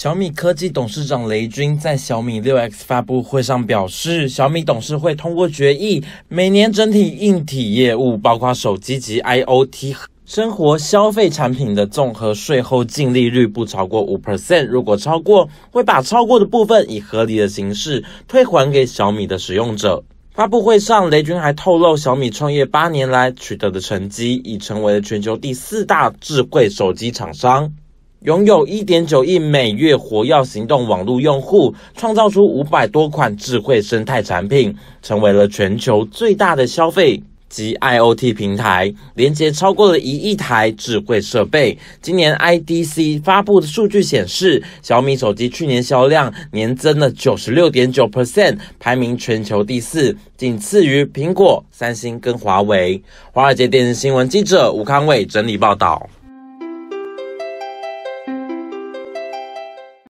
小米科技董事长雷军在小米六 X 发布会上表示，小米董事会通过决议，每年整体硬体业务，包括手机及 IOT 生活消费产品的综合税后净利率不超过五 percent。如果超过，会把超过的部分以合理的形式退还给小米的使用者。发布会上，雷军还透露，小米创业八年来取得的成绩，已成为了全球第四大智慧手机厂商。拥有一点九亿每月活跃行动网络用户，创造出五百多款智慧生态产品，成为了全球最大的消费及 I O T 平台，连接超过了一亿台智慧设备。今年 I D C 发布的数据显示，小米手机去年销量年增了九十六点九 percent，排名全球第四，仅次于苹果、三星跟华为。华尔街电视新闻记者吴康伟整理报道。